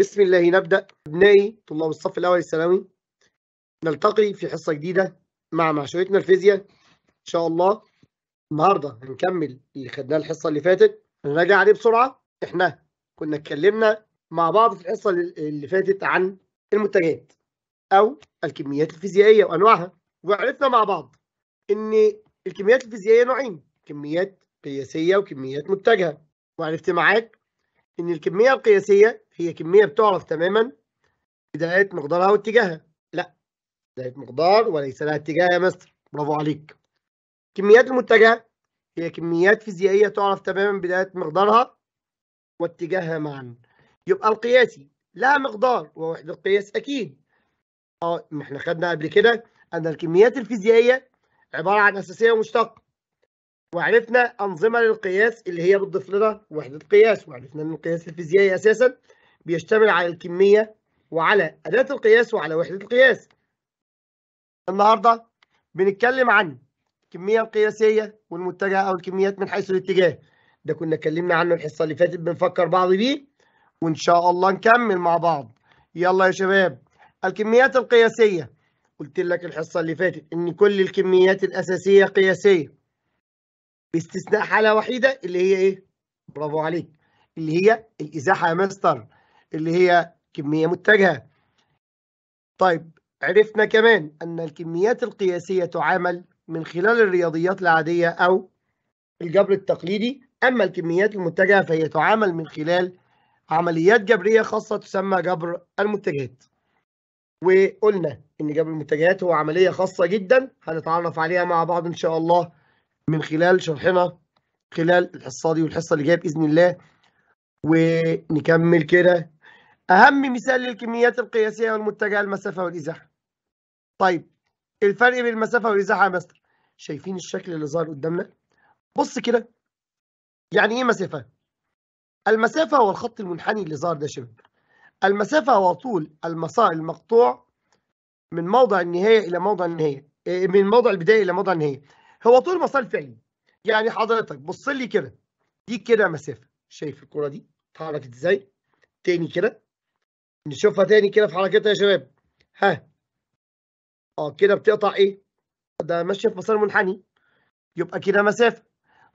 بسم الله نبدأ أبنائي طلاب الصف الأول الثانوي نلتقي في حصة جديدة مع معشوقتنا الفيزياء إن شاء الله النهاردة هنكمل اللي خدناه الحصة اللي فاتت هنراجع عليه بسرعة إحنا كنا اتكلمنا مع بعض في الحصة اللي فاتت عن المتجهات أو الكميات الفيزيائية وأنواعها وعرفنا مع بعض إن الكميات الفيزيائية نوعين كميات قياسية وكميات متجهة وعرفت معاك إن الكمية القياسية هي كمية بتعرف تماما بداية مقدارها واتجاهها لا بداية مقدار وليس لها اتجاه يا مستر برافو عليك كميات المتجهة هي كميات فيزيائية تعرف تماما بداية مقدارها واتجاهها معا يبقى القياسي لا مقدار ووحدة قياس أكيد اه ما احنا خدنا قبل كده أن الكميات الفيزيائية عبارة عن أساسية ومشتقة وعرفنا أنظمة للقياس اللي هي بتضيف لنا وحدة قياس وعرفنا أن القياس الفيزيائي أساسا بيشتمل على الكمية وعلى أداة القياس وعلى وحدة القياس النهاردة بنتكلم عن الكمية القياسية والمتجهة أو الكميات من حيث الاتجاه ده كنا اتكلمنا عنه الحصة اللي فاتت بنفكر بعض بيه وإن شاء الله نكمل مع بعض يلا يا شباب الكميات القياسية قلت لك الحصة اللي فاتت إن كل الكميات الأساسية قياسية باستثناء حالة وحيدة اللي هي إيه؟ برافو عليك اللي هي الإزاحة يا مستر اللي هي كمية متجهة طيب عرفنا كمان أن الكميات القياسية تعامل من خلال الرياضيات العادية أو الجبر التقليدي أما الكميات المتجهة فهي تعامل من خلال عمليات جبرية خاصة تسمى جبر المتجهات وقلنا إن جبر المتجهات هو عملية خاصة جدا هنتعرف عليها مع بعض إن شاء الله من خلال شرحنا خلال الحصة دي والحصة اللي جاية بإذن الله ونكمل كده أهم مثال للكميات القياسية والمتجهة المسافة والإزاحة. طيب الفرق بين المسافة والإزاحة يا مستر؟ شايفين الشكل اللي ظهر قدامنا؟ بص كده يعني إيه مسافة؟ المسافة هو الخط المنحني اللي ظهر ده شبه. المسافة هو طول المسار المقطوع من موضع النهاية إلى موضع النهاية آه، من موضع البداية إلى موضع النهاية. هو طول المسار الفعلي. يعني حضرتك بص لي كده دي كده مسافة. شايف الكرة دي؟ اتحركت إزاي؟ تاني كده نشوفها تاني كده في حركتها يا شباب ها اه كده بتقطع ايه ده ماشيه في مسار منحني يبقى كده مسافه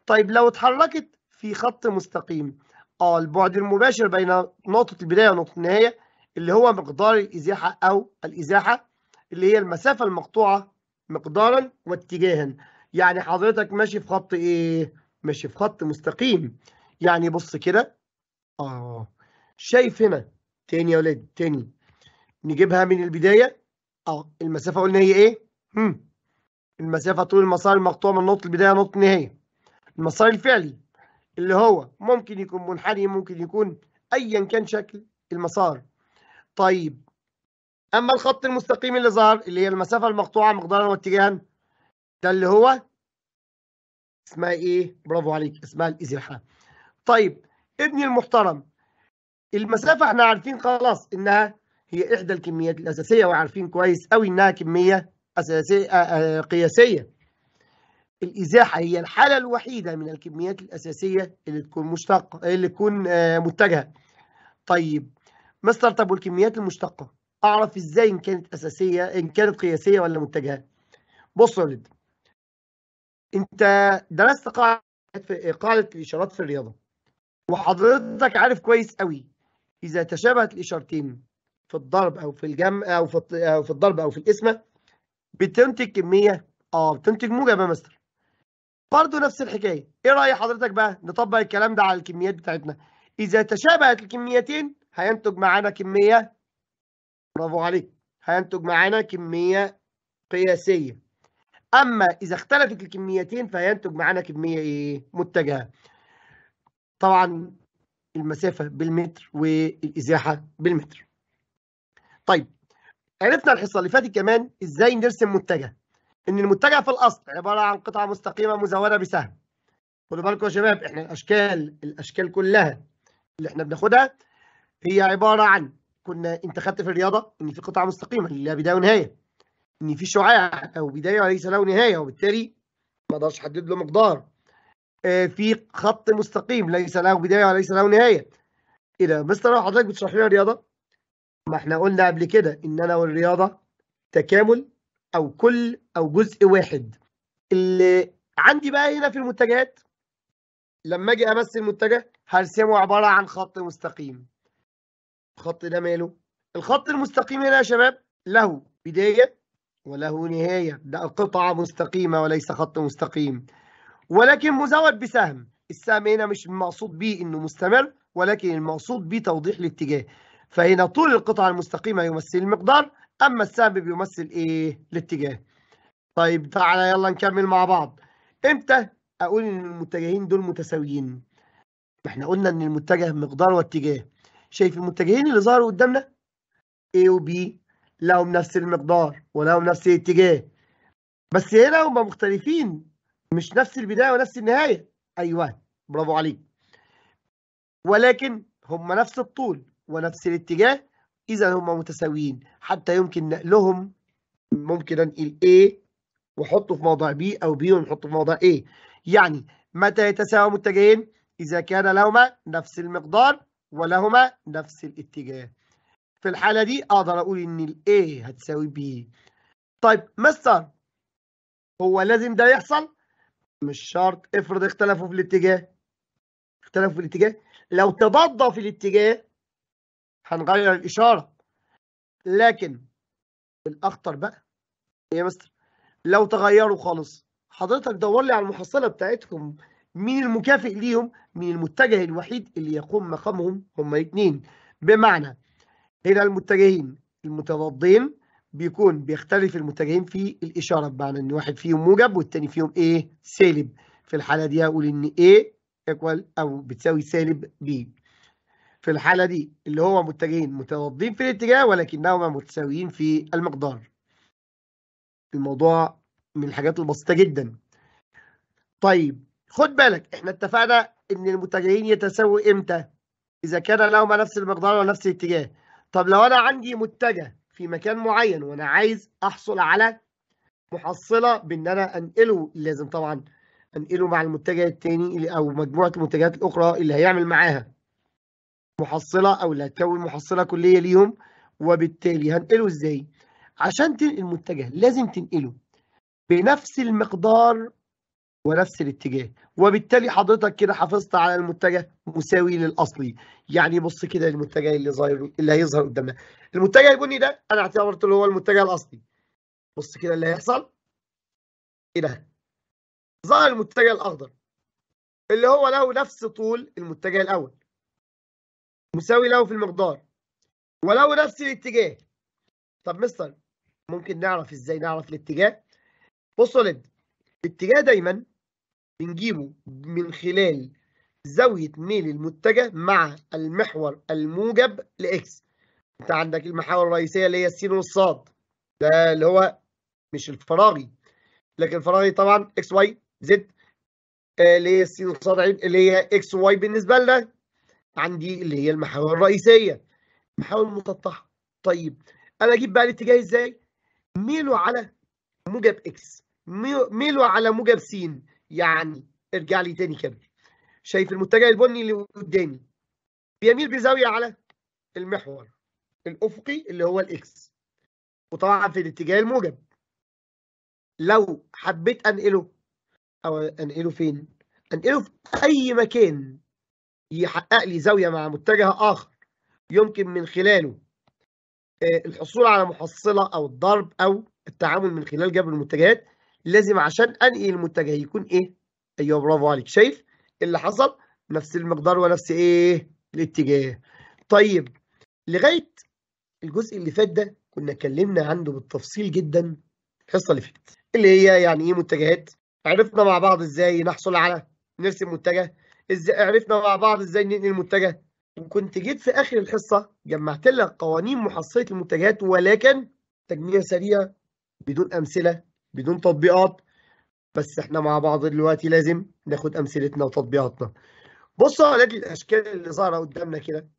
طيب لو اتحركت في خط مستقيم اه البعد المباشر بين نقطه البدايه ونقطه النهايه اللي هو مقدار الازاحه او الازاحه اللي هي المسافه المقطوعه مقدارا واتجاها يعني حضرتك ماشي في خط ايه ماشي في خط مستقيم يعني بص كده اه شايف هنا تاني يا ولاد تاني نجيبها من البداية اه المسافة قلنا هي ايه؟ هم. المسافة طول المسار المقطوع من نقطة البداية نقطة النهاية المسار الفعلي اللي هو ممكن يكون منحني ممكن يكون ايا كان شكل المسار طيب اما الخط المستقيم اللي ظهر اللي هي المسافة المقطوعة مقدارا واتجاها ده اللي هو اسمها ايه؟ برافو عليك اسمها الازاحة طيب ابني المحترم المسافة احنا عارفين خلاص انها هي احدى الكميات الاساسية وعارفين كويس قوي انها كمية اساسية آه، آه، قياسية الازاحة هي الحالة الوحيدة من الكميات الاساسية اللي تكون مشتقة اللي تكون آه، متجهة طيب مستر طب والكميات المشتقة اعرف ازاي ان كانت اساسية ان كانت قياسية ولا متجهة بص يا ولد انت درست قاعدة في قاعدة الاشارات في الرياضة وحضرتك عارف كويس قوي إذا تشابهت الإشارتين في الضرب أو في الجمع أو في أو في الضرب أو في القسمة بتنتج كمية أه بتنتج موجب يا مستر برضه نفس الحكاية إيه رأي حضرتك بقى نطبق الكلام ده على الكميات بتاعتنا إذا تشابهت الكميتين هينتج معانا كمية برافو عليك هينتج معانا كمية قياسية أما إذا اختلفت الكميتين فهينتج معانا كمية إيه؟ متجهة طبعا المسافة بالمتر والإزاحة بالمتر طيب عرفنا الحصة اللي فاتت كمان إزاي نرسم متجه إن المتجه في الأصل عبارة عن قطعة مستقيمة مزورة بسهم خدوا بالكم يا شباب إحنا الأشكال الأشكال كلها اللي إحنا بناخدها هي عبارة عن كنا أنت خدت في الرياضة إن في قطعة مستقيمة لها بداية ونهاية إن في شعاع أو بداية وليس له نهاية وبالتالي ما أقدرش أحدد له مقدار آه، في خط مستقيم ليس له بدايه وليس له نهايه ايه ده مستر لو حضرتك بتشرح لنا رياضه ما احنا قلنا قبل كده ان انا والرياضه تكامل او كل او جزء واحد اللي عندي بقى هنا في المتجهات لما اجي امثل المنتجه هرسمه عباره عن خط مستقيم الخط ده ماله الخط المستقيم هنا يا شباب له بدايه وله نهايه ده قطعه مستقيمه وليس خط مستقيم ولكن مزود بسهم السهم هنا مش المقصود به انه مستمر ولكن المقصود به توضيح الاتجاه فهنا طول القطعه المستقيمه يمثل المقدار اما السهم بيمثل ايه الاتجاه طيب تعالى يلا نكمل مع بعض امتى اقول ان المتجهين دول متساويين احنا قلنا ان المتجه مقدار واتجاه شايف المتجهين اللي ظهروا قدامنا A و B لهم نفس المقدار ولهم نفس الاتجاه بس هنا هما مختلفين مش نفس البدايه ونفس النهايه ايوه برافو عليك ولكن هم نفس الطول ونفس الاتجاه اذا هم متساويين حتى يمكن نقلهم ممكن انقل A واحطه في موضع B او B ونحطه في موضع A يعني متى يتساوى متجهين اذا كان لهما نفس المقدار ولهما نفس الاتجاه في الحاله دي اقدر اقول ان ال A هتساوي B طيب مستر هو لازم ده يحصل مش شرط افرض اختلفوا في الاتجاه اختلفوا في الاتجاه لو تضاد في الاتجاه هنغير الإشارة لكن الأخطر بقى يا مستر لو تغيروا خالص حضرتك دور لي على المحصلة بتاعتهم مين المكافئ ليهم مين المتجه الوحيد اللي يقوم مقامهم هما الاثنين بمعنى هنا المتجهين المتضادين بيكون بيختلف المتجهين في الإشارة بمعنى إن واحد فيهم موجب والتاني فيهم إيه سالب في الحالة دي هقول إن A إيكوال أو بتساوي سالب B في الحالة دي اللي هو متجهين متضادين في الاتجاه ولكنهما متساويين في المقدار الموضوع من الحاجات البسيطة جدا طيب خد بالك احنا اتفقنا ان المتجهين يتساووا امتى اذا كان لهما نفس المقدار ونفس الاتجاه طب لو انا عندي متجه في مكان معين وانا عايز احصل على محصله بان انا انقله لازم طبعا انقله مع المتجه الثاني او مجموعه المنتجات الاخرى اللي هيعمل معاها محصله او اللي هتكون محصله كليه ليهم وبالتالي هنقله ازاي؟ عشان تنقل المتجه لازم تنقله بنفس المقدار ونفس الاتجاه وبالتالي حضرتك كده حافظت على المتجه مساوي للاصلي يعني بص كده للمتجه اللي ظاهر اللي هيظهر قدامنا المتجه البني ده انا اعتبرته اللي هو المتجه الاصلي بص كده اللي هيحصل ايه ده ظهر المتجه الاخضر اللي هو له نفس طول المتجه الاول مساوي له في المقدار وله نفس الاتجاه طب مستر ممكن نعرف ازاي نعرف الاتجاه بصوا يا الاتجاه دايما بنجيبه من خلال زاوية ميل المتجه مع المحور الموجب لإكس أنت عندك المحاور الرئيسية اللي هي السين والصاد ده اللي هو مش الفراغي لكن الفراغي طبعا إكس واي زد اللي هي السين والصاد اللي هي إكس واي بالنسبة لنا عندي اللي هي المحاور الرئيسية محاور مسطحة طيب أنا أجيب بقى الاتجاه إزاي؟ ميله على موجب إكس ميله على موجب سين يعني ارجع لي تاني كده شايف المتجه البني اللي قدامي بيميل بزاويه على المحور الافقي اللي هو الاكس وطبعا في الاتجاه الموجب لو حبيت انقله او انقله فين انقله في اي مكان يحقق لي زاويه مع متجه اخر يمكن من خلاله آه، الحصول على محصله او الضرب او التعامل من خلال جبر المتجهات لازم عشان انقل المتجه يكون ايه ايوه برافو عليك شايف اللي حصل نفس المقدار ونفس ايه الاتجاه طيب لغايه الجزء اللي فات ده كنا اتكلمنا عنده بالتفصيل جدا الحصه اللي فاتت اللي هي يعني ايه متجهات عرفنا مع بعض ازاي نحصل على نرسم متجه ازاي عرفنا مع بعض ازاي ننقل المتجه وكنت جيت في اخر الحصه جمعت لك قوانين محصله المتجهات ولكن تجميع سريع بدون امثله بدون تطبيقات بس احنا مع بعض دلوقتي لازم ناخد امثلتنا وتطبيقاتنا بصوا على الاشكال اللي ظاهره قدامنا كده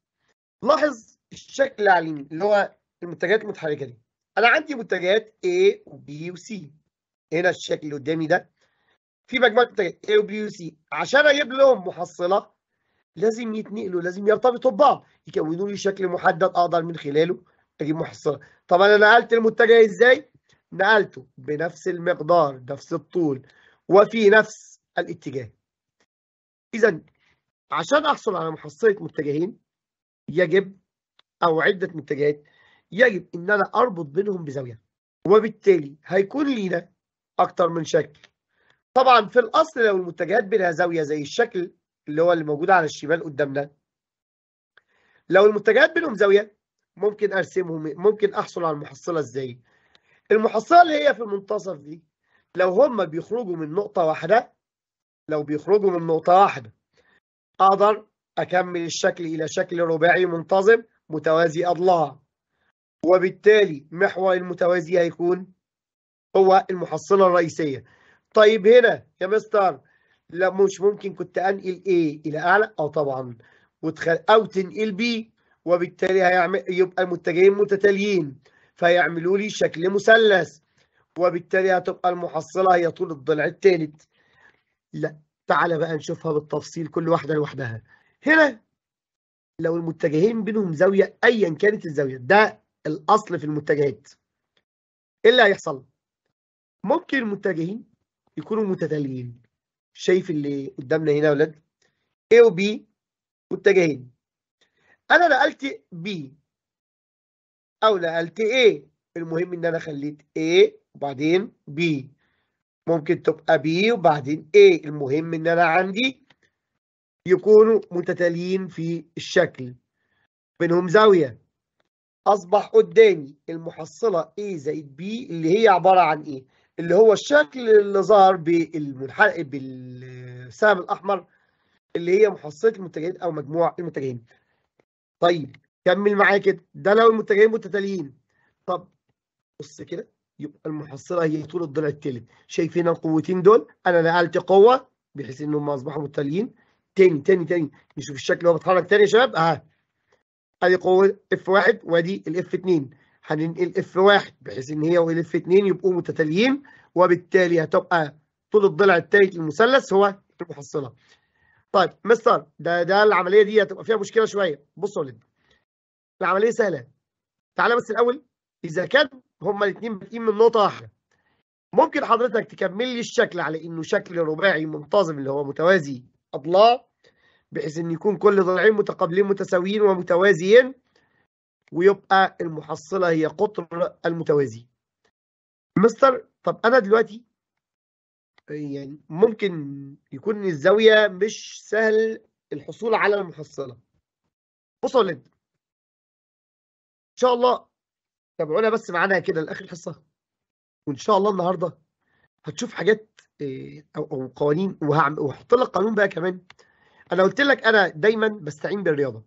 لاحظ الشكل اللي علينا اللي هو المنتجات المتحركه دي انا عندي منتجات A وB وC هنا الشكل اللي قدامي ده في مجموعه منتجات A وB وC عشان اجيب لهم محصله لازم يتنقلوا لازم يرتبطوا ببعض يكونوا لي شكل محدد اقدر من خلاله اجيب محصله طب انا نقلت المنتجات ازاي نقلته بنفس المقدار نفس الطول وفي نفس الاتجاه إذا عشان أحصل على محصلة متجهين يجب أو عدة متجهات يجب إن أنا أربط بينهم بزاوية وبالتالي هيكون لينا أكتر من شكل طبعا في الأصل لو المتجهات بينها زاوية زي الشكل اللي هو اللي موجود على الشمال قدامنا لو المتجهات بينهم زاوية ممكن أرسمهم ممكن أحصل على المحصلة إزاي؟ المحصله اللي هي في المنتصف دي لو هم بيخرجوا من نقطه واحده لو بيخرجوا من نقطه واحده اقدر اكمل الشكل الى شكل رباعي منتظم متوازي اضلاع وبالتالي محور المتوازي هيكون هو المحصله الرئيسيه طيب هنا يا مستر لا مش ممكن كنت انقل A الى اعلى اه طبعا وتخل او تنقل B وبالتالي هيعمل يبقى المتجهين متتاليين فيعملوا لي شكل مثلث وبالتالي هتبقى المحصلة هي طول الضلع الثالث لا تعالى بقى نشوفها بالتفصيل كل واحدة لوحدها هنا لو المتجهين بينهم زاوية أيا كانت الزاوية ده الأصل في المتجهات إيه اللي هيحصل؟ ممكن المتجهين يكونوا متتاليين شايف اللي قدامنا هنا يا ولاد A و B متجهين أنا نقلت B او نقلت A المهم ان انا خليت A وبعدين B ممكن تبقى B وبعدين A المهم ان انا عندي يكونوا متتاليين في الشكل بينهم زاوية أصبح قدامي المحصلة A زائد B اللي هي عبارة عن إيه؟ اللي هو الشكل اللي ظهر بالمنحنى بالسهم الأحمر اللي هي محصلة المتجهين أو مجموع المتجهين. طيب كمل معايا كده ده لو المتجهين متتاليين طب بص كده يبقى المحصله هي طول الضلع التالت شايفين القوتين دول انا نقلت قوه بحيث انهم اصبحوا متتاليين تاني تاني تاني نشوف الشكل هو بيتحرك تاني يا شباب اه ادي قوه اف واحد وادي الاف 2 هننقل اف واحد بحيث ان هي والاف 2 يبقوا متتاليين وبالتالي هتبقى طول الضلع التالت للمثلث هو المحصله. طيب مستر ده ده العمليه دي هتبقى فيها مشكله شويه بصوا يا ولد العمليه سهله تعالى بس الاول اذا كان هما الاثنين بادئين من نقطه واحده ممكن حضرتك تكمل لي الشكل على انه شكل رباعي منتظم اللي هو متوازي اضلاع بحيث ان يكون كل ضلعين متقابلين متساويين ومتوازيين ويبقى المحصله هي قطر المتوازي مستر طب انا دلوقتي يعني ممكن يكون الزاويه مش سهل الحصول على المحصله بصوا شاء الله تابعونا بس معانا كده لاخر الحصه وان شاء الله النهارده هتشوف حاجات آه، او او قوانين وهحط لك قانون بقى كمان انا قلت لك انا دايما بستعين بالرياضه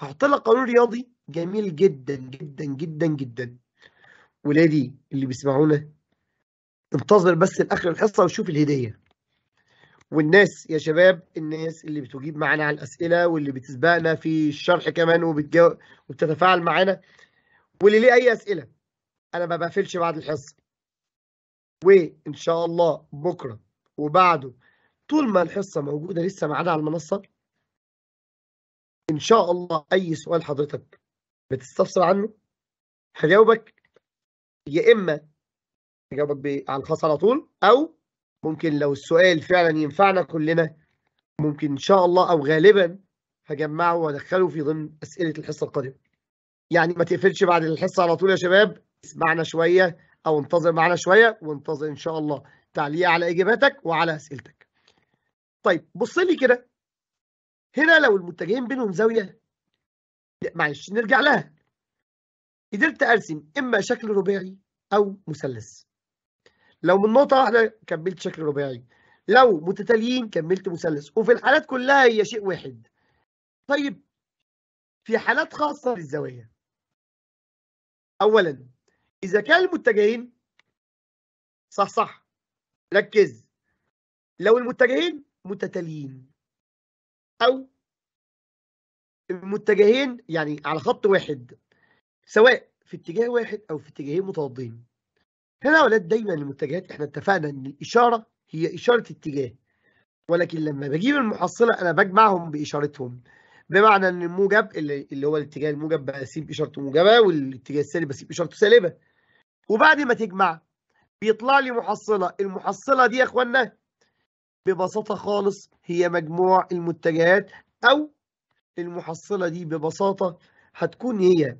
هحط لك قانون رياضي جميل جدا جدا جدا جدا ولادي اللي بيسمعونا انتظر بس لاخر الحصه وشوف الهديه والناس يا شباب الناس اللي بتجيب معانا على الاسئله واللي بتسبقنا في الشرح كمان وبتجاوب وبتتفاعل معانا واللي ليه اي اسئله انا ما بقفلش بعد الحصه وان شاء الله بكره وبعده طول ما الحصه موجوده لسه معانا على المنصه ان شاء الله اي سؤال حضرتك بتستفسر عنه هجاوبك يا اما هجاوبك على الخاص على طول او ممكن لو السؤال فعلا ينفعنا كلنا ممكن ان شاء الله او غالبا هجمعه وادخله في ضمن اسئله الحصه القادمه يعني ما تقفلش بعد الحصه على طول يا شباب اسمعنا شويه او انتظر معنا شويه وانتظر ان شاء الله تعليق على اجاباتك وعلى اسئلتك طيب بص لي كده هنا لو المتجهين بينهم زاويه معلش نرجع لها قدرت ارسم اما شكل رباعي او مثلث لو من نقطه واحده كملت شكل رباعي لو متتاليين كملت مثلث وفي الحالات كلها هي شيء واحد طيب في حالات خاصه للزوايا اولا اذا كان المتجهين صح صح ركز لو المتجهين متتاليين او المتجهين يعني على خط واحد سواء في اتجاه واحد او في اتجاهين متضادين هنا ولاد دايما المتجهات احنا اتفقنا ان الاشاره هي اشاره اتجاه ولكن لما بجيب المحصله انا بجمعهم باشارتهم بمعنى ان الموجب اللي هو الاتجاه الموجب بسيب اشارته موجبه والاتجاه السالب بسيب اشارته سالبه وبعد ما تجمع بيطلع لي محصله المحصله دي يا اخوانا ببساطه خالص هي مجموع المتجهات او المحصله دي ببساطه هتكون هي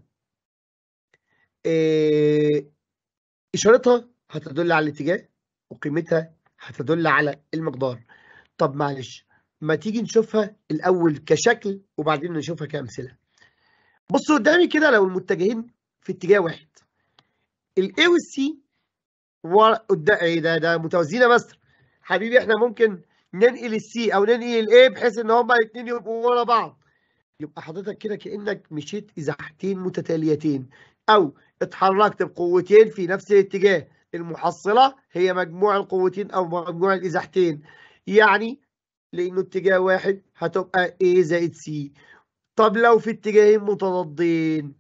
آه، إشارتها هتدل على الاتجاه وقيمتها هتدل على المقدار طب معلش ما تيجي نشوفها الأول كشكل وبعدين نشوفها كأمثلة بصوا قدامي كده لو المتجهين في اتجاه واحد الاي والسي قدام ايه ده ده متوازيين مستر حبيبي احنا ممكن ننقل السي او ننقل الاي بحيث ان هما الاثنين يبقوا ورا بعض يبقى حضرتك كده كانك مشيت ازاحتين متتاليتين او اتحركت بقوتين في نفس الاتجاه المحصلة هي مجموع القوتين أو مجموع الإزاحتين يعني لأنه اتجاه واحد هتبقى A زائد C طب لو في اتجاهين متضادين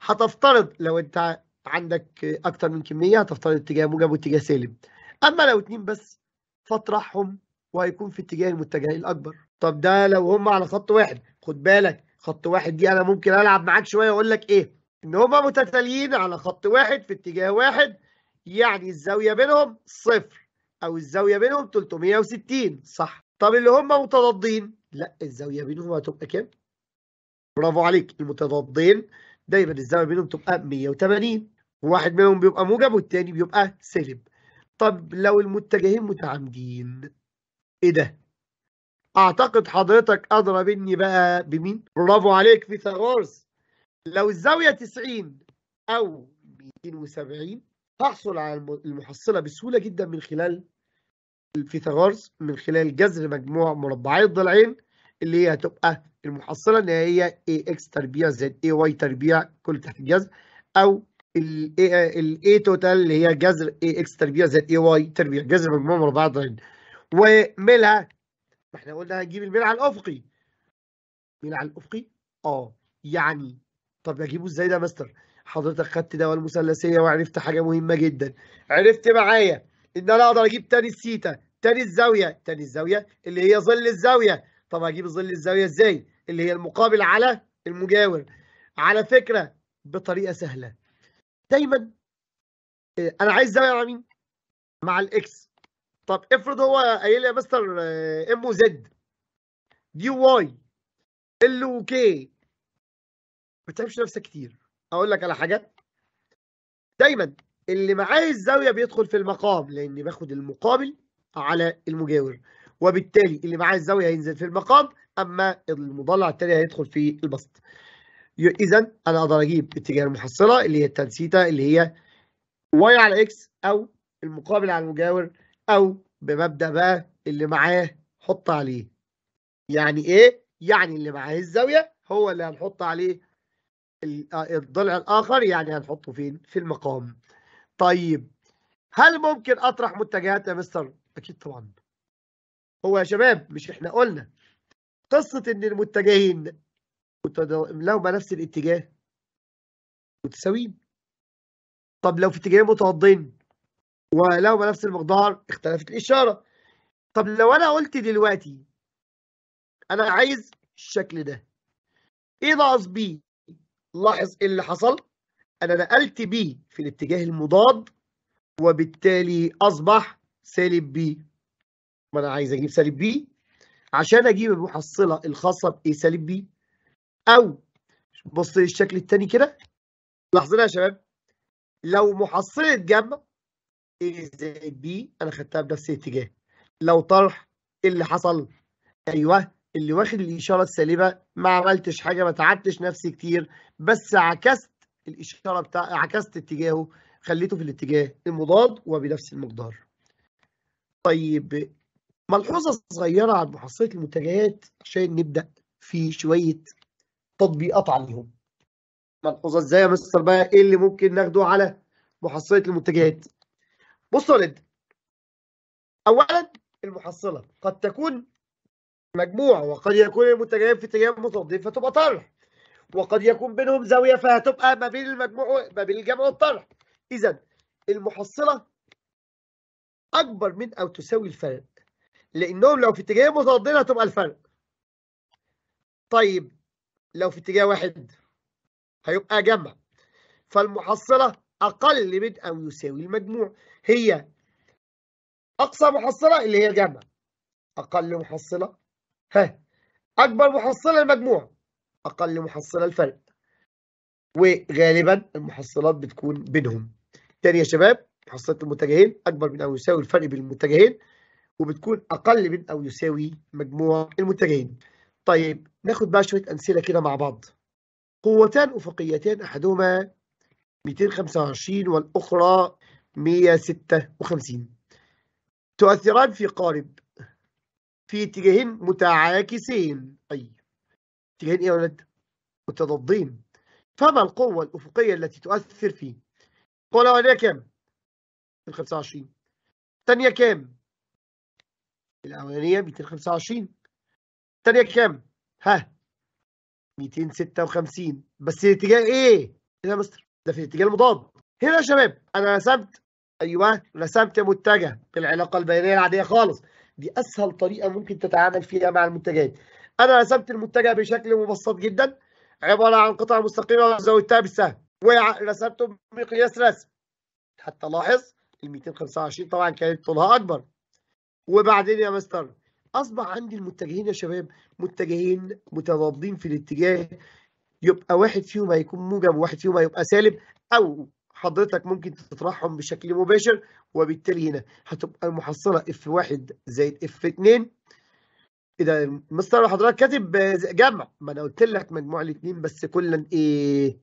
هتفترض لو أنت عندك أكتر من كمية هتفترض اتجاه موجب واتجاه سالب أما لو اتنين بس فاطرحهم وهيكون في اتجاه المتجه الأكبر طب ده لو هم على خط واحد خد بالك خط واحد دي أنا ممكن ألعب معاك شوية وأقول لك إيه ان هما متتاليين على خط واحد في اتجاه واحد يعني الزاويه بينهم صفر او الزاويه بينهم 360 صح طب اللي هما متضادين لا الزاويه بينهم هتبقى كام برافو عليك المتضادين دايما الزاويه بينهم تبقى 180 واحد منهم بيبقى موجب والتاني بيبقى سالب طب لو المتجهين متعامدين ايه ده اعتقد حضرتك ادرى مني بقى بمين برافو عليك فيثاغورس لو الزاوية 90 أو 270 هحصل على المحصلة بسهولة جدا من خلال الفيثاغورس من خلال جذر مجموع مربعي الضلعين اللي هي هتبقى المحصلة اللي هي AX تربيع زائد AY تربيع كل تحت الجذر أو الـ A, توتال A total اللي هي جذر AX تربيع زائد AY تربيع جذر مجموع مربعي الضلعين وملها ما احنا قلنا هنجيب الملعى الأفقي الملعى الأفقي اه يعني طب اجيبه ازاي ده يا مستر حضرتك خدت دواء المثلثيه وعرفت حاجه مهمه جدا عرفت معايا ان انا اقدر اجيب تاني السيتا تاني الزاويه تاني الزاويه اللي هي ظل الزاويه طب اجيب ظل الزاويه ازاي اللي هي المقابل على المجاور على فكره بطريقه سهله دايما آه، انا عايز زاويه مع مين مع الاكس طب افرض هو قايل لي يا مستر آه، ام وزد دي واي ال وكي ما نفسك كتير اقول لك على حاجه دايما اللي معاه الزاويه بيدخل في المقام لان باخد المقابل على المجاور وبالتالي اللي معاه الزاويه هينزل في المقام اما المضلع التاني هيدخل في البسط اذا انا اقدر اجيب اتجاه المحصله اللي هي التنسيتا اللي هي واي على اكس او المقابل على المجاور او بمبدا بقى اللي معاه حط عليه يعني ايه يعني اللي معاه الزاويه هو اللي هنحط عليه آه، الضلع الاخر يعني هنحطه فين في المقام طيب هل ممكن اطرح منتجات يا مستر اكيد طبعا هو يا شباب مش احنا قلنا قصه ان المتجهين لهما نفس الاتجاه متساويين طب لو في اتجاهين متضادين ولهما نفس المقدار اختلفت الاشاره طب لو انا قلت دلوقتي انا عايز الشكل ده ايه ناقص بيه لاحظ ايه اللي حصل انا نقلت بي في الاتجاه المضاد وبالتالي اصبح سالب بي ما انا عايز اجيب سالب بي عشان اجيب المحصله الخاصه بايه سالب بي او بص للشكل الثاني كده لاحظنا يا شباب لو محصله جمع ايه زائد بي انا خدتها بنفس الاتجاه لو طرح ايه اللي حصل ايوه اللي واخد الإشارة السالبة ما عملتش حاجة ما تعبتش نفسي كتير بس عكست الإشارة بتاع عكست اتجاهه خليته في الاتجاه المضاد وبنفس المقدار. طيب ملحوظة صغيرة عن محصلة المتجهات عشان نبدأ في شوية تطبيقات عليهم. ملحوظة ازاي يا مستر بقى ايه اللي ممكن ناخده على محصلة المتجهات؟ بصوا يا ولد أولا المحصلة قد تكون مجموع وقد يكون المنتجين في اتجاه متضادين فتبقى طرح وقد يكون بينهم زاوية فهتبقى ما بين المجموع ما بين الجمع والطرح إذا المحصلة أكبر من أو تساوي الفرق لأنهم لو في اتجاه متضادين هتبقى الفرق طيب لو في اتجاه واحد هيبقى جمع فالمحصلة أقل من أو يساوي المجموع هي أقصى محصلة اللي هي الجمع أقل محصلة ها أكبر محصلة المجموع أقل محصلة الفرق وغالبا المحصلات بتكون بينهم تاني يا شباب محصلة المتجهين أكبر من أو يساوي الفرق بين المتجهين وبتكون أقل من أو يساوي مجموع المتجهين طيب ناخد بقى شوية أمثلة كده مع بعض قوتان أفقيتان أحدهما 225 والأخرى 156 تؤثران في قارب في اتجاهين متعاكسين طيب اتجاهين إيه يا ولد؟ متضادين فما القوة الأفقية التي تؤثر فيه؟ القوة الأولانية كام؟ ب 25 الثانية كام؟ الأولانية 225 الثانية كام؟ ها 256 بس الاتجاه إيه؟ هنا مستر ده في الاتجاه المضاد هنا يا شباب أنا رسمت أيوه رسمت متجه بالعلاقة البيانية العادية خالص دي اسهل طريقه ممكن تتعامل فيها مع المنتجات انا رسمت المنتجع بشكل مبسط جدا عباره عن قطع مستقيمه وزودتها بالسهم ورسمته بمقياس رسم حتى لاحظ ال 225 طبعا كانت طولها اكبر وبعدين يا مستر اصبح عندي المتجهين يا شباب متجهين متضادين في الاتجاه يبقى واحد فيهم هيكون موجب وواحد فيهم هيبقى سالب او حضرتك ممكن تطرحهم بشكل مباشر وبالتالي هنا هتبقى المحصله اف 1 زائد اف 2 اذا ده مستر حضرتك كاتب جمع ما انا قلت لك مجموع الاثنين بس كلا ايه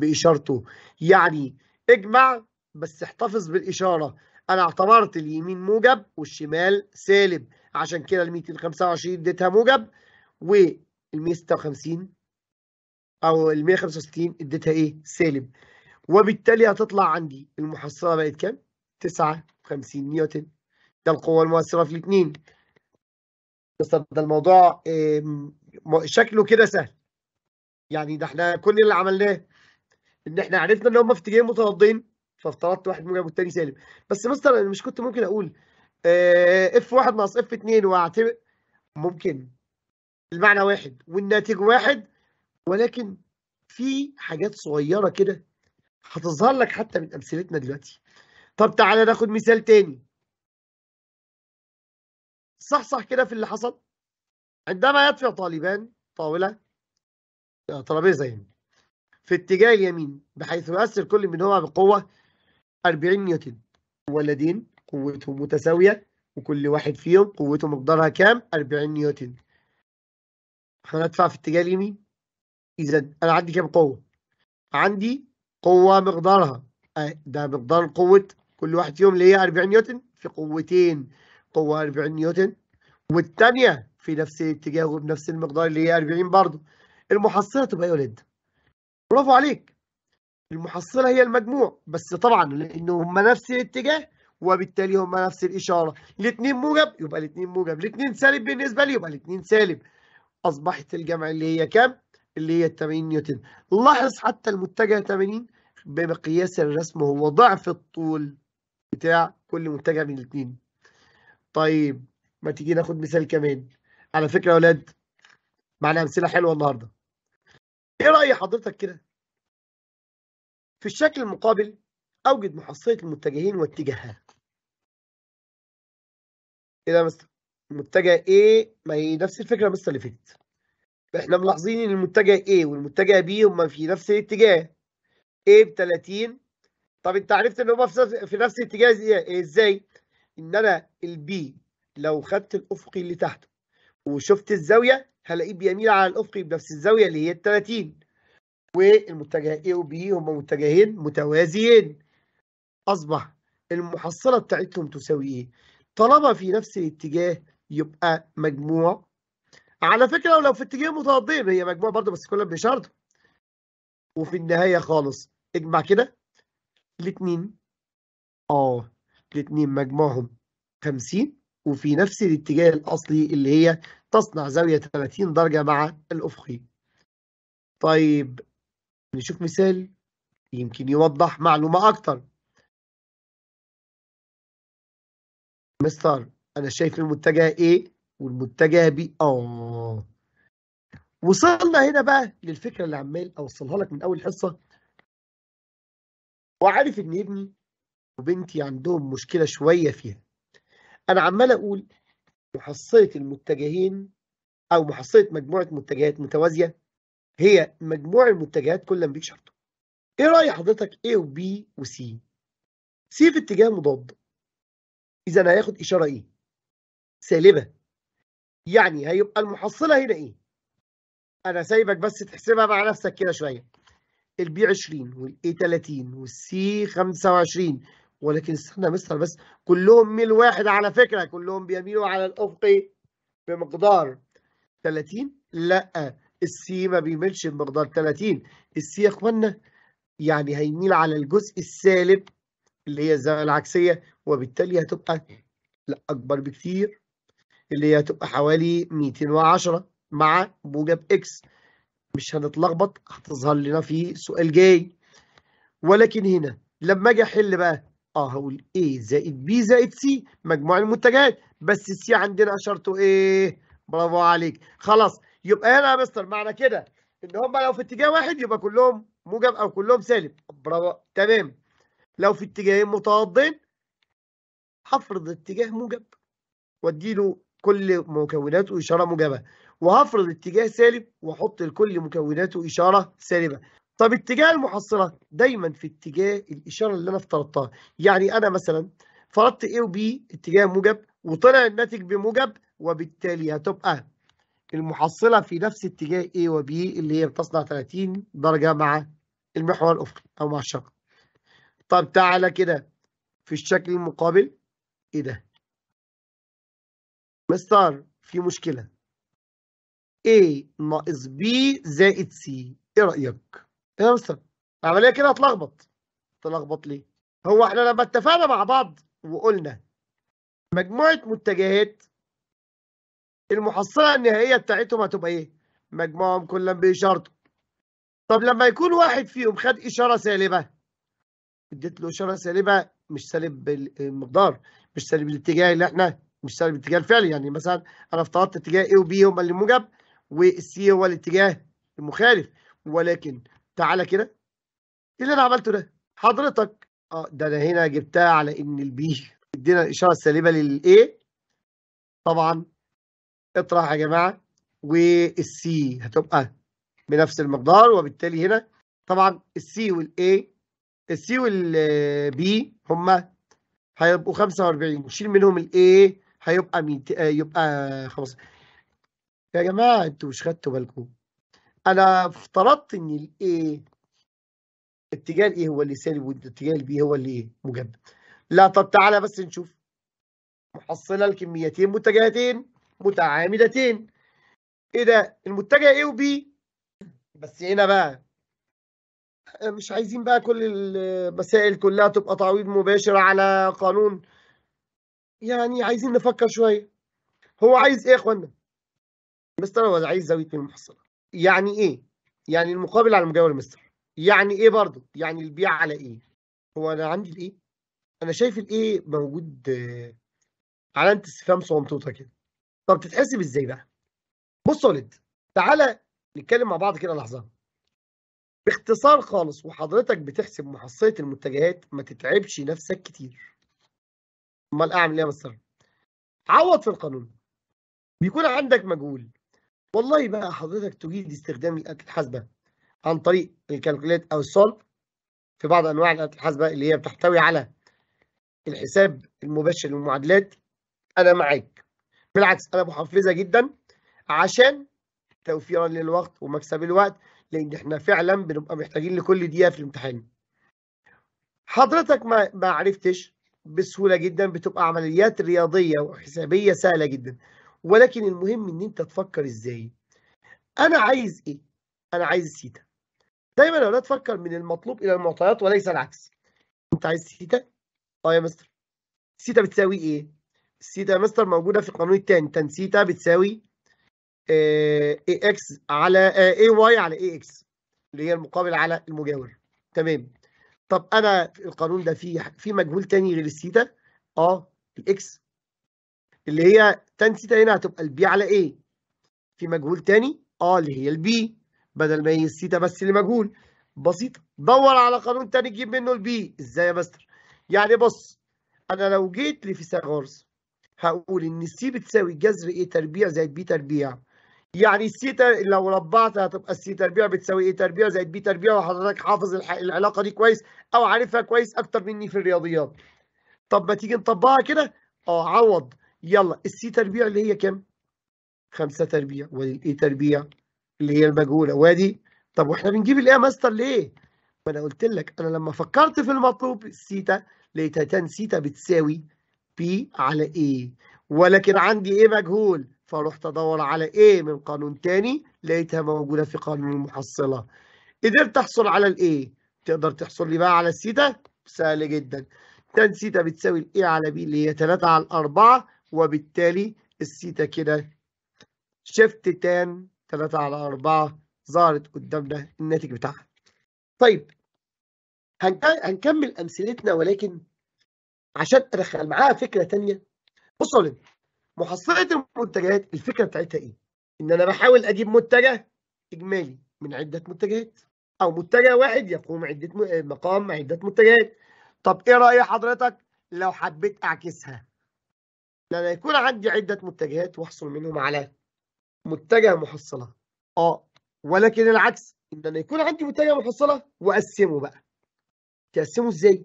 باشارته يعني اجمع بس احتفظ بالاشاره انا اعتبرت اليمين موجب والشمال سالب عشان كده ال 225 اديتها موجب وال 156 او ال 165 اديتها ايه سالب وبالتالي هتطلع عندي المحصله بقت كام؟ 59 نيوتن ده القوه المؤثره في الاثنين ده الموضوع شكله كده سهل يعني ده احنا كل اللي عملناه ان احنا عرفنا ان هم في اتجاهين متضادين فافترضت واحد موجب والتاني سالب بس مستر انا مش كنت ممكن اقول اف آه، واحد ناقص اف اتنين واعتبر ممكن المعنى واحد والناتج واحد ولكن في حاجات صغيره كده هتظهر لك حتى من امثلتنا دلوقتي طب تعالى ناخد مثال تاني صحصح كده في اللي حصل عندما يطفئ طالبان طاوله ترابيزه آه، يعني في اتجاه اليمين بحيث يؤثر كل منهما بقوه 40 نيوتن ولدين قوتهم متساويه وكل واحد فيهم قوته مقدارها كام 40 نيوتن هندفع في اتجاه اليمين اذا انا عندي كام قوه عندي قوة مقدارها ده مقدار قوة كل واحد فيهم اللي هي 40 نيوتن في قوتين قوة 40 نيوتن والثانية في نفس الاتجاه وبنفس المقدار اللي هي 40 برضه المحصلة تبقى يولد برافو عليك المحصلة هي المجموع بس طبعا لأن هما نفس الاتجاه وبالتالي هما نفس الإشارة الاثنين موجب يبقى الاثنين موجب الاثنين سالب بالنسبة لي يبقى الاثنين سالب أصبحت الجمع اللي هي كام؟ اللي هي 80 نيوتن لاحظ حتى المتجه 80 بمقياس الرسم هو ضعف الطول بتاع كل متجه من الاثنين طيب ما تيجي ناخد مثال كمان على فكره يا اولاد معانا امثله حلوه النهارده ايه راي حضرتك كده في الشكل المقابل اوجد محصله المتجهين واتجاهها ايه ده يا مستر متجه ايه ما هي نفس الفكره يا مستر اللي فاتت احنا ملاحظين ان المتجه A والمتجه B هما في نفس الاتجاه A ب 30 طب انت عرفت ان هما في نفس الاتجاه يعني ازاي؟ ان انا البي لو خدت الافقي اللي تحته وشفت الزاويه هلاقيه بيميل على الافقي بنفس الزاويه اللي هي ال 30 والمتجه A و B هما متجهين متوازيين اصبح المحصله بتاعتهم تساوي ايه؟ طالما في نفس الاتجاه يبقى مجموع على فكره ولو في اتجاه متقدم هي مجموعه برضه بس كلها بشرط وفي النهايه خالص اجمع كده الاثنين اه الاثنين مجموعهم 50 وفي نفس الاتجاه الاصلي اللي هي تصنع زاويه 30 درجه مع الافقي طيب نشوف مثال يمكن يوضح معلومه اكتر مستر انا شايف المتجه A والمتجه B اه وصلنا هنا بقى للفكره اللي عمال اوصلها لك من اول حصه وعارف ان ابني وبنتي عندهم مشكله شويه فيها انا عمال اقول محصله المتجهين او محصله مجموعه متجهات متوازيه هي مجموع المتجهات كل ما بيك شرطه ايه راي حضرتك A و B و C C في اتجاه مضاد اذا هياخد اشاره ايه سالبه يعني هيبقى المحصله هنا ايه انا سايبك بس تحسبها مع نفسك كده شويه البي 20 والاي 30 والسي 25 ولكن استنى يا مستر بس كلهم ميل واحد على فكره كلهم بيميلوا على الافق بمقدار 30 لا السي ما بيميلش بمقدار 30 السي يا اخوانا يعني هيميل على الجزء السالب اللي هي الزاويه العكسيه وبالتالي هتبقى لا اكبر بكتير اللي هي هتبقى حوالي 210 مع موجب اكس مش هنتلخبط هتظهر لنا في سؤال جاي ولكن هنا لما اجي احل بقى اه هقول A زائد B زائد C مجموع المنتجات بس C عندنا اشارته ايه؟ برافو عليك خلاص يبقى هنا يا مستر معنى كده ان هم لو في اتجاه واحد يبقى كلهم موجب او كلهم سالب برافو تمام لو في اتجاهين متضادين هفرض اتجاه موجب وادي له كل مكوناته اشاره موجبه وهفرض اتجاه سالب واحط لكل مكوناته اشاره سالبه طب اتجاه المحصله دايما في اتجاه الاشاره اللي انا افترضتها يعني انا مثلا فرضت A وB اتجاه موجب وطلع الناتج بموجب وبالتالي هتبقى المحصله في نفس اتجاه A وB اللي هي بتصنع 30 درجه مع المحور الافقي او مع الشق طب تعالى كده في الشكل المقابل ايه ده مستر في مشكله A ناقص B زائد C ايه رأيك؟ يا مستر العملية كده هتلخبط تلخبط ليه؟ هو احنا لما اتفقنا مع بعض وقلنا مجموعة متجهات المحصلة النهائية بتاعتهم هتبقى ايه؟ مجموعهم كلا بإشارته طب لما يكون واحد فيهم خد إشارة سالبة اديت له إشارة سالبة مش سالب المقدار مش سالب الاتجاه اللي احنا مش سالب الاتجاه الفعلي يعني مثلا انا افترضت اتجاه A و B هما اللي موجب والسي هو الاتجاه المخالف ولكن تعالى كده ايه اللي انا عملته ده حضرتك اه ده انا هنا جبتها على ان البي ادينا الاشاره السالبه للاي طبعا اطرح يا جماعه والسي هتبقى بنفس المقدار وبالتالي هنا طبعا السي والاي السي والبي هما هيبقوا 45 شيل منهم الاي هيبقى 100 آه، يبقى 15 يا جماعة انتوا مش خدتوا بالكم انا افترضت ان الايه اتجاه الايه هو اللي سالب والاتجاه البي هو اللي ايه مجمد لا طب تعالى بس نشوف محصلة الكميتين متجهتين متعامدتين ايه ده المتجه ايه وبي بس هنا بقى مش عايزين بقى كل المسائل كلها تبقى تعويض مباشر على قانون يعني عايزين نفكر شويه هو عايز ايه يا اخوانا مستر عايز زاويه المحصله يعني ايه يعني المقابل على مجاور مستر يعني ايه برضه يعني البيع على ايه هو انا عندي الايه انا شايف الايه موجود آه، علامه استفهام صغنطوطه كده طب تتحسب ازاي بقى بص ولد تعالى نتكلم مع بعض كده لحظه باختصار خالص وحضرتك بتحسب محصله المتجهات ما تتعبش نفسك كتير امال اعمل ايه يا مستر عوض في القانون بيكون عندك مجهول والله بقى حضرتك تجيد استخدام الآلات الحاسبة عن طريق الكالكوليت أو السولف في بعض أنواع الآلات الحاسبة اللي هي بتحتوي على الحساب المباشر للمعادلات أنا معاك بالعكس أنا محفزة جدا عشان توفيرا للوقت ومكسب الوقت لأن إحنا فعلا بنبقى محتاجين لكل دقيقة في الامتحان حضرتك ما ما عرفتش بسهولة جدا بتبقى عمليات رياضية وحسابية سهلة جدا ولكن المهم ان انت تفكر ازاي انا عايز ايه انا عايز السيتا دايما لو تفكر فكر من المطلوب الى المعطيات وليس العكس انت عايز سيتا اه يا مستر سيتا بتساوي ايه السيتا يا مستر موجوده في القانون الثاني تنسيتا بتساوي اي آه، اكس على اي آه، واي على اي اكس اللي هي المقابل على المجاور تمام طب انا القانون ده فيه في مجهول ثاني غير السيتا اه الاكس اللي هي تنسيتها هنا هتبقى البي على ايه في مجهول تاني اه اللي هي البي بدل ما هي السيتا بس اللي مجهول بسيطه دور على قانون تاني تجيب منه البي ازاي يا مستر يعني بص انا لو جيت لفيثاغورس هقول ان السي بتساوي جذر ايه تربيع زائد بي تربيع يعني السيتا لو ربعت هتبقى السي تربيع بتساوي ايه تربيع زائد بي تربيع وحضرتك حافظ العلاقه دي كويس او عارفها كويس اكتر مني في الرياضيات طب ما تيجي نطبقها كده اه عوض يلا السي تربيع اللي هي كام؟ خمسة تربيع والاي تربيع اللي هي المجهوله وادي طب واحنا بنجيب الايه ماستر ليه؟ ما انا قلت لك انا لما فكرت في المطلوب سيتا لقيتها تان سيتا بتساوي بي على ايه ولكن عندي ايه مجهول فرحت ادور على ايه من قانون تاني لقيتها موجوده في قانون المحصله قدرت تحصل على الايه تقدر تحصل لي بقى على السيتا سهل جدا تان سيتا بتساوي الايه على بي اللي هي 3 على 4 وبالتالي السيتا كده شيفت تان 3 على 4 ظهرت قدامنا الناتج بتاعها طيب هنكمل امثلتنا ولكن عشان ادخل معاها فكره تانية بصوا لنا محصله المنتجات الفكره بتاعتها ايه؟ ان انا بحاول اجيب منتجه اجمالي من عده منتجات او منتجه واحد يقوم عده مقام عده منتجات طب ايه راي حضرتك لو حبيت اعكسها؟ لما يكون عندي عدة متجهات واحصل منهم على متجه محصلة اه ولكن العكس ان انا يكون عندي متجه محصلة واقسمه بقى تقسمه ازاي؟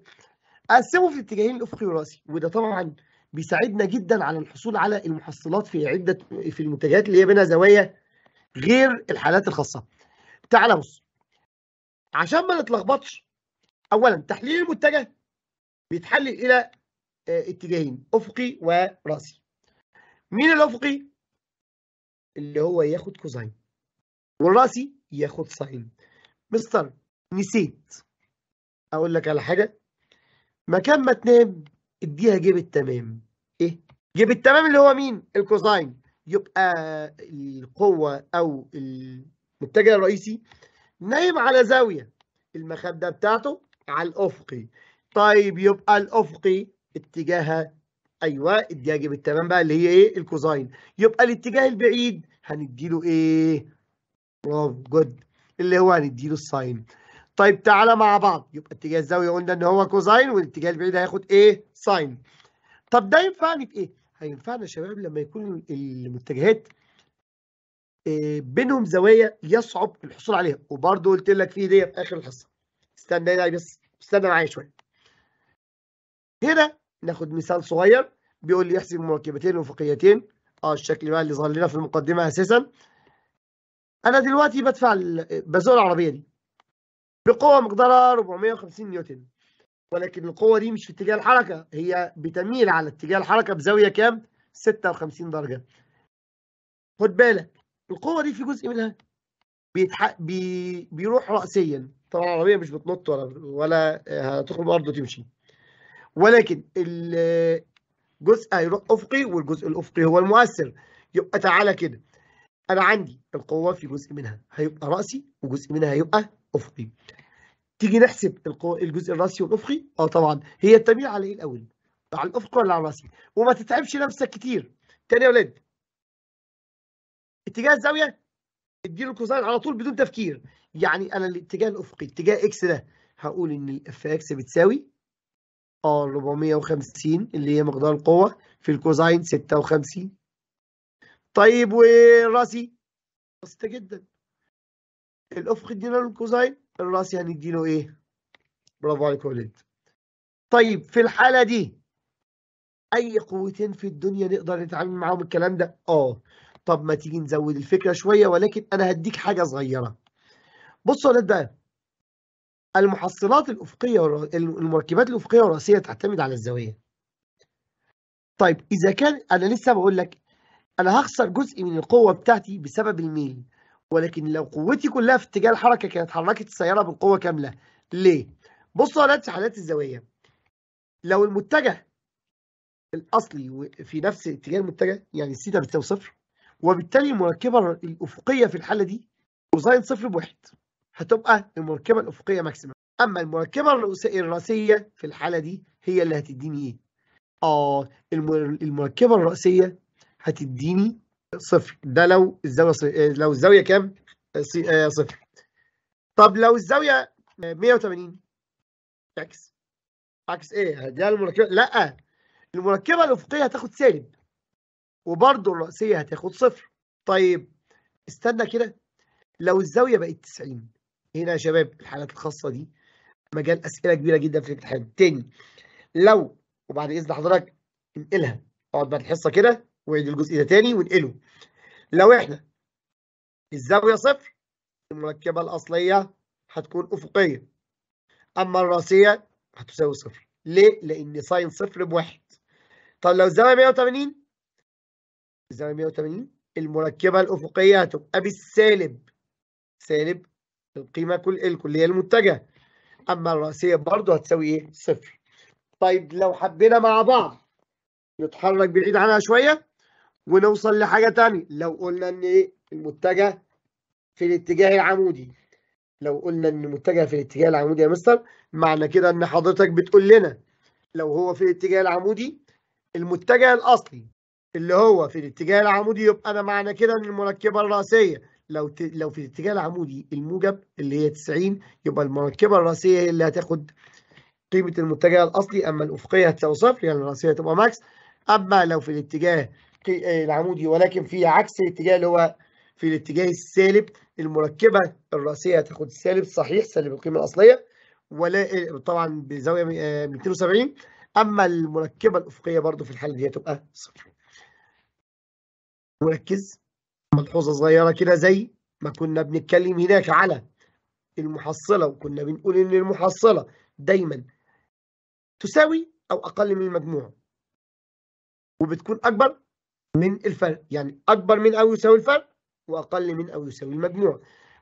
اقسمه في الاتجاهين الافقي والراسي وده طبعا بيساعدنا جدا على الحصول على المحصلات في عدة في المتجهات اللي هي بينها زوايا غير الحالات الخاصة. تعال بص عشان ما نتلخبطش اولا تحليل المتجه بيتحلل الى اتجاهين افقي وراسي مين الافقي اللي هو ياخد كوزين والراسي ياخد ساين مستر نسيت اقول لك على حاجه مكان ما تنام اديها جيب التمام ايه جيب التمام اللي هو مين الكوزين يبقى القوه او المتجه الرئيسي نايم على زاويه المخده بتاعته على الافقي طيب يبقى الافقي اتجاهها ايوه الجاجب التمام بقى اللي هي ايه الكوزاين يبقى الاتجاه البعيد هنديله ايه برافو جود اللي هو هنديله الساين طيب تعالى مع بعض يبقى اتجاه الزاويه قلنا ان هو كوزاين والاتجاه البعيد هياخد ايه ساين طب ده ينفعني في ايه هينفعنا يا شباب لما يكون المتجهات آه، بينهم زوايا يصعب الحصول عليها وبرده قلت لك في دي في اخر الحصه استنى هنا بس استنى معايا شويه هنا ناخد مثال صغير بيقول لي احسب مركبتين افقيتين اه الشكل بقى اللي ظهر لنا في المقدمه اساسا انا دلوقتي بدفع بزق العربيه دي بقوه مقدارها 450 نيوتن ولكن القوه دي مش في اتجاه الحركه هي بتميل على اتجاه الحركه بزاويه كام 56 درجه خد بالك القوه دي في جزء منها بيتح... بي... بيروح راسيا طبعا العربيه مش بتنط ولا ولا هتخرج الارض وتمشي ولكن الجزء هيروح افقي والجزء الافقي هو المؤثر يبقى تعالى كده انا عندي القوه في جزء منها هيبقى راسي وجزء منها هيبقى افقي تيجي نحسب الجزء الراسي والافقي اه طبعا هي التمرين على ايه الاول على الافقي ولا على الراسي وما تتعبش نفسك كتير تاني يا ولاد اتجاه الزاويه اديله الكوساين على طول بدون تفكير يعني انا الاتجاه الافقي اتجاه اكس ده هقول ان الاف اكس بتساوي 450 اللي هي مقدار القوة في الكوزاين 56 طيب والراسي بسيطة جدا الأفق ادينا له الكوزاين الراسي هندي يعني له إيه؟ برافو عليك يا ولد طيب في الحالة دي أي قوتين في الدنيا نقدر نتعامل معاهم الكلام ده؟ اه طب ما تيجي نزود الفكرة شوية ولكن أنا هديك حاجة صغيرة بصوا يا ولاد بقى المحصلات الأفقية المركبات الأفقية والرأسية تعتمد على الزاوية طيب إذا كان أنا لسه بقول لك أنا هخسر جزء من القوة بتاعتي بسبب الميل ولكن لو قوتي كلها في اتجاه الحركة كانت حركت السيارة بالقوة كاملة ليه؟ بصوا على حالات الزاوية لو المتجه الأصلي في نفس اتجاه المتجه يعني السيتا بتساوي صفر وبالتالي المركبة الأفقية في الحالة دي كوزاين صفر بواحد هتبقى المركبه الافقيه ماكسيمم اما المركبه الراسيه في الحاله دي هي اللي هتديني ايه اه المركبه الراسيه هتديني صفر ده لو الزاويه آه، لو الزاويه كام آه، آه، صفر طب لو الزاويه 180 عكس عكس ايه هديها المركبه لا المركبه الافقيه هتاخد سالب وبرضه الراسيه هتاخد صفر طيب استنى كده لو الزاويه بقت 90 هنا إيه يا شباب الحالات الخاصه دي مجال اسئله كبيره جدا في الامتحان تاني لو وبعد اذن حضرتك انقلها اقعد بعد الحصه كده وعيد الجزء ده تاني وانقله لو احنا الزاويه صفر المركبه الاصليه هتكون افقيه اما الراسيه هتساوي صفر ليه؟ لان ساين صفر بواحد طب لو الزاويه 180 الزاويه 180 المركبه الافقيه هتبقى بالسالب سالب القيمة كل الكلية المتجهة أما الرأسية برضه هتساوي إيه؟ صفر. طيب لو حبينا مع بعض نتحرك بعيد عنها شوية ونوصل لحاجة تانية لو قلنا إن إيه؟ المتجه في الاتجاه العمودي. لو قلنا إن المتجه في الاتجاه العمودي يا مستر معنى كده إن حضرتك بتقول لنا لو هو في الاتجاه العمودي المتجه الأصلي اللي هو في الاتجاه العمودي يبقى أنا معنى كده إن المركبة الرأسية لو ت... لو في الاتجاه العمودي الموجب اللي هي 90 يبقى المركبه الراسيه هي اللي هتاخد قيمه المتجه الاصلي اما الافقيه هتساوي صفر يعني الراسيه تبقى ماكس اما لو في الاتجاه العمودي ولكن في عكس الاتجاه اللي هو في الاتجاه السالب المركبه الراسيه هتاخد السالب صحيح سالب القيمه الاصليه ولا طبعا بزاويه 270 اما المركبه الافقيه برضو في الحاله دي هتبقى صفر مركز ملحوظة صغيرة كده زي ما كنا بنتكلم هناك على المحصلة وكنا بنقول إن المحصلة دايما تساوي أو أقل من المجموع وبتكون أكبر من الفرق يعني أكبر من أو يساوي الفرق وأقل من أو يساوي المجموع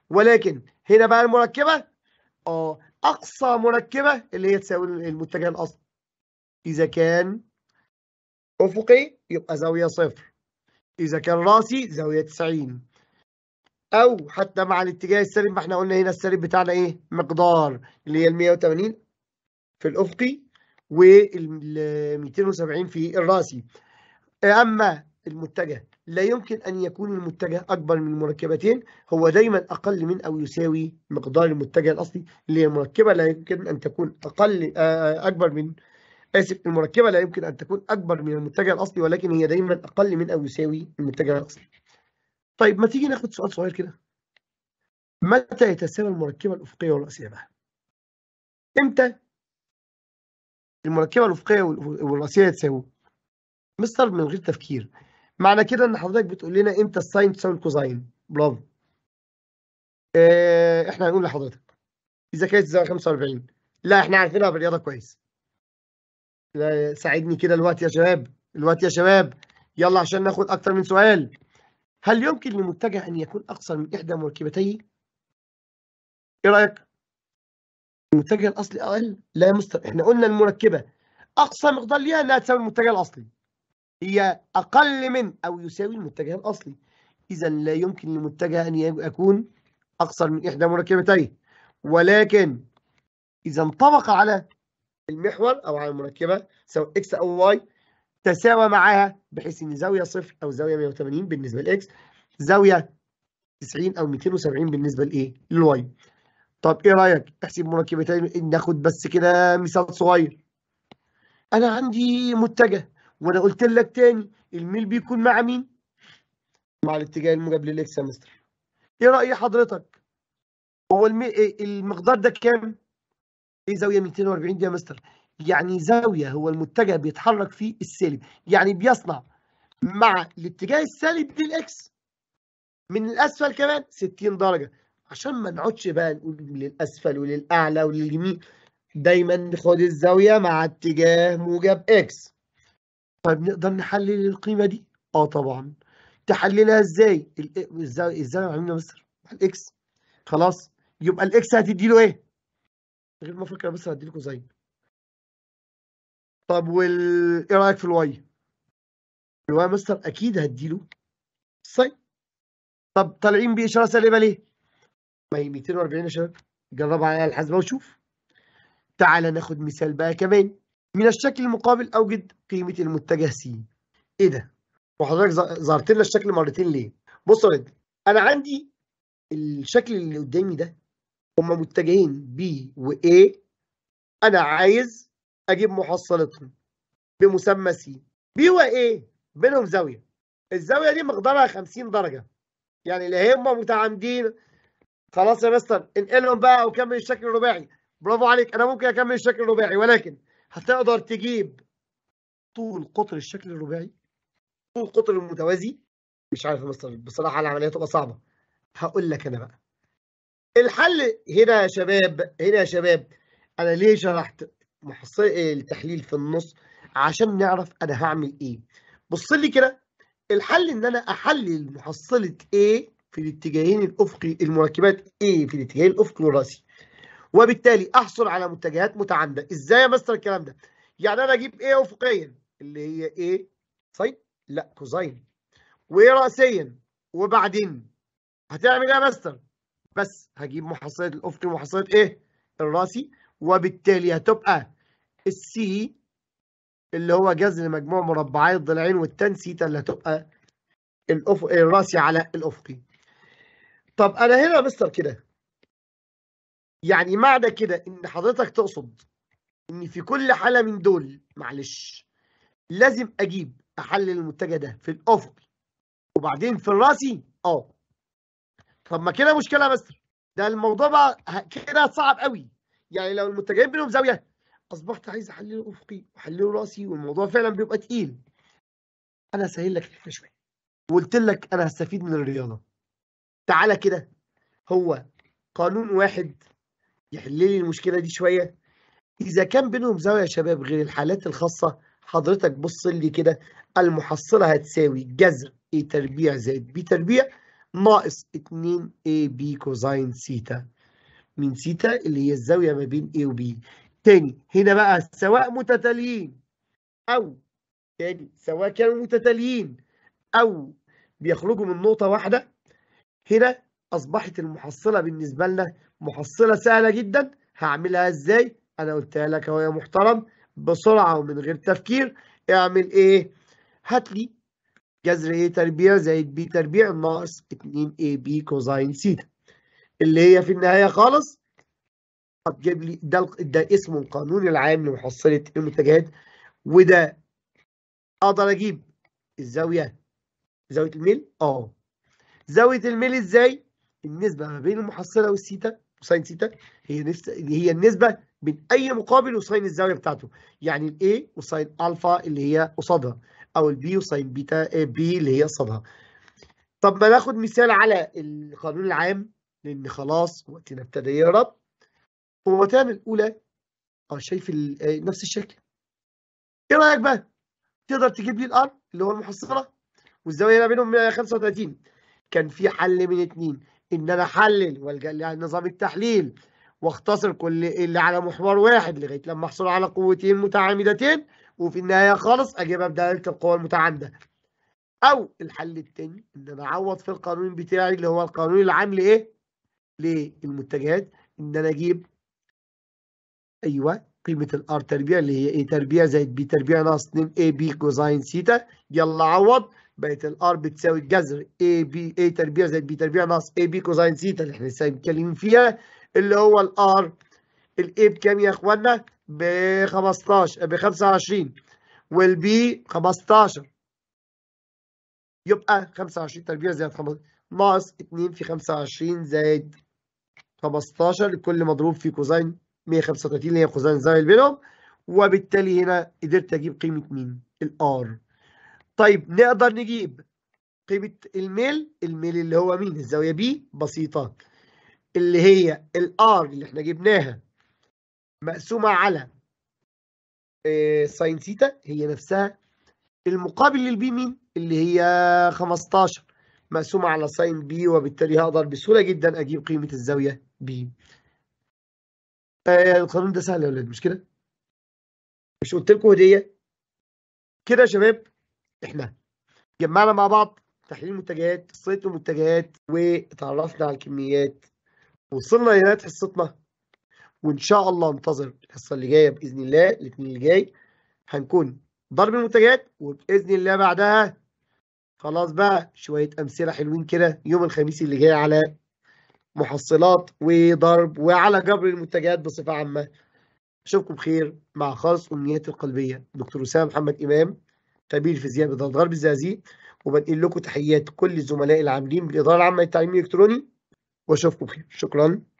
ولكن هنا بقى المركبة آه أقصى مركبة اللي هي تساوي المتجه الأصلي إذا كان أفقي يبقى زاوية صفر إذا كان راسي زاوية 90 أو حتى مع الاتجاه السالب ما احنا قلنا هنا السالب بتاعنا إيه؟ مقدار اللي هي ال 180 في الأفقي وال 270 في الراسي أما المتجه لا يمكن أن يكون المتجه أكبر من مركبتين هو دايما أقل من أو يساوي مقدار المتجه الأصلي اللي هي المركبة لا يمكن أن تكون أقل آه، آه، أكبر من آسف المركبة لا يمكن أن تكون أكبر من المتجه الأصلي ولكن هي دايما أقل من أو يساوي المتجه الأصلي. طيب ما تيجي ناخد سؤال صغير كده. متى يتساوي المركبة الأفقية والرأسية بقى؟ إمتى المركبة الأفقية والرأسية يتساووا؟ مستر من غير تفكير. معنى كده إن حضرتك بتقول لنا إمتى الساين تساوي الكوزاين. برافو. آه، إحنا هنقول لحضرتك. إذا كانت تساوي 45 لا إحنا عارفينها في الرياضة كويس. ساعدني كده الوقت يا شباب الوقت يا شباب يلا عشان ناخد أكتر من سؤال هل يمكن لمتجه أن يكون أقصر من إحدى مركبتيه؟ إيه رأيك؟ المتجه الأصلي أقل؟ لا يا مستر إحنا قلنا المركبة أقصى مقدار ليها أنها تساوي المتجه الأصلي هي أقل من أو يساوي المتجه الأصلي إذا لا يمكن للمتجه أن يكون أقصر من إحدى مركبتيه ولكن إذا انطبق على المحور أو على المركبة سواء إكس أو واي تساوى معاها بحيث إن زاوية صفر أو زاوية 180 بالنسبة لإكس زاوية 90 أو 270 بالنسبة لإيه؟ للواي. طب إيه رأيك؟ أحسب مركبتين ناخد بس كده مثال صغير. أنا عندي متجه وأنا قلت لك تاني الميل بيكون مع مين؟ مع الاتجاه الموجب للإكس يا مستر. إيه رأي حضرتك؟ هو إيه المقدار ده كام؟ ايه زاويه 240 دي يا مستر يعني زاويه هو المتجه بيتحرك فيه السالب يعني بيصنع مع الاتجاه السالب للاكس من الاسفل كمان 60 درجه عشان ما نقعدش بقى نقول للاسفل وللاعلى ولليمين دايما خد الزاويه مع اتجاه موجب اكس طيب نقدر نحلل القيمه دي اه طبعا تحللها ازاي إيه، الزاويه الزاويه عاملين مستر؟ الاكس خلاص يبقى الاكس هتدي له ايه غير المفروض بس هديلكوا زي طب وال ايه رايك في الواي؟ الواي مستر اكيد هديله صي طب طالعين باشاره سالبه ليه؟ ما هي 240 يا شباب جرب على الحاسبه وشوف تعال ناخد مثال بقى كمان من الشكل المقابل اوجد قيمه المتجه س ايه ده؟ وحضرتك ظهرت لنا الشكل مرتين ليه؟ بص يا انا عندي الشكل اللي قدامي ده هما متجهين بي واي انا عايز اجيب محصلتهم بمسمى سي بي واي بينهم زاويه الزاويه دي مقدارها 50 درجه يعني اللي هما متعامدين خلاص يا مستر انقلهم بقى وكمل الشكل الرباعي برافو عليك انا ممكن اكمل الشكل الرباعي ولكن هتقدر تجيب طول قطر الشكل الرباعي طول قطر المتوازي مش عارف يا مستر بصراحه العمليه تبقى صعبه هقول لك انا بقى الحل هنا يا شباب هنا يا شباب انا ليه شرحت آه، التحليل في النص عشان نعرف انا هعمل ايه بص لي كده الحل ان انا احلل محصله A في الاتجاهين الافقي المركبات A في الاتجاهين الافقي والراسي وبالتالي احصل على متجهات متعامده ازاي يا مستر الكلام ده يعني انا اجيب A افقيا اللي هي A ساين لا كوزين وراسيا وبعدين هتعمل ايه يا مستر بس هجيب محصلة الأفقي ومحصلة إيه؟ الراسي وبالتالي هتبقى السي اللي هو جذر مجموع مربعي الضلعين سيتا اللي هتبقى الأفق الراسي على الأفقي. طب أنا هنا يا مستر كده يعني معنى كده إن حضرتك تقصد إن في كل حالة من دول معلش لازم أجيب أحلل المتجه ده في الأفقي وبعدين في الراسي أه طب ما كده مشكله يا مستر ده الموضوع بقى كده صعب قوي يعني لو المتجهين بينهم زاويه اصبحت عايز احلل افقي واحلل راسي والموضوع فعلا بيبقى تقيل انا سهل لك الحكايه شويه وقلت لك انا هستفيد من الرياضه تعالى كده هو قانون واحد يحل لي المشكله دي شويه اذا كان بينهم زاويه يا شباب غير الحالات الخاصه حضرتك بص لي كده المحصله هتساوي جذر اي تربيع زائد بي تربيع ناقص 2 b كوزين سيتا من سيتا اللي هي الزاوية ما بين A وبي تاني هنا بقى سواء متتاليين أو تاني سواء كانوا متتاليين أو بيخرجوا من نقطة واحدة هنا أصبحت المحصلة بالنسبة لنا محصلة سهلة جدا هعملها إزاي؟ أنا قلتها لك أهو يا محترم بسرعة ومن غير تفكير اعمل إيه؟ هات لي جذر A تربيع زائد B تربيع ناقص 2AB كوزاين سيتا اللي هي في النهاية خالص هتجيب لي ده ده اسمه القانون العام لمحصلة المتجهات وده اقدر اجيب الزاوية زاوية الميل اه زاوية الميل ازاي؟ النسبة ما بين المحصلة والسيتا وساين سيتا هي نفس هي النسبة بين أي مقابل وساين الزاوية بتاعته يعني الـ A وساين ألفا اللي هي قصادها او البي وساين بيتا بي اللي هي صدها طب ما ناخد مثال على القانون العام لان خلاص وقتنا ابتدى يقرب والوتيره الاولى اه شايف نفس الشكل ايه رايك بقى تقدر تجيب لي الار اللي هو المحصله والزاويه اللي بينهم 35 كان في حل من اتنين ان انا احلل والجا لنظام التحليل واختصر كل اللي على محور واحد لغايه لما احصل على قوتين متعامدتين وفي النهايه خالص اجيبها بدلاله القوى المتعامده او الحل التاني ان انا اعوض في القانون بتاعي اللي هو القانون العام لايه للمتجهات ان انا اجيب ايوه قيمه الار تربيع اللي هي اي تربيع زائد بي تربيع ناقص 2 اي بي كوزاين سيتا يلا عوض بقت الار بتساوي الجذر اي بي اي تربيع زائد بي تربيع ناقص اي بي كوزاين سيتا اللي احنا لسه متكلمين فيها اللي هو الار الاي بكام يا اخوانا ب 15 ب 25 والبي 15 يبقى 25 تربيع زائد 15 ناقص 2 في 25 زائد 15 الكل مضروب في كوزين 135 اللي هي كوزين زاوية بينهم وبالتالي هنا قدرت اجيب قيمة مين؟ الار طيب نقدر نجيب قيمة الميل الميل اللي هو مين؟ الزاوية بي بسيطة اللي هي الار اللي احنا جبناها مقسومة على ساين آه، ثيتا هي نفسها المقابل للبي مين اللي هي 15 مقسومة على ساين بي وبالتالي هقدر بسهولة جدا أجيب قيمة الزاوية بي آه، القانون ده سهل يا ولاد مش كده؟ مش قلت لكم هدية؟ كده يا شباب احنا جمعنا مع بعض تحليل المنتجات، صيت المنتجات واتعرفنا على الكميات وصلنا لنهاية حصتنا وان شاء الله انتظر الحصه اللي جايه باذن الله الاثنين اللي جاي هنكون ضرب المنتجات وباذن الله بعدها خلاص بقى شويه امثله حلوين كده يوم الخميس اللي جاي على محصلات وضرب وعلى جبر المنتجات بصفه عامه اشوفكم بخير مع خالص امنياتي القلبيه دكتور اسامه محمد امام خبير فيزياء بضرب غرب الزازي وبنقل لكم تحيات كل الزملاء العاملين بالاداره العامه للتعليم الالكتروني واشوفكم بخير شكرا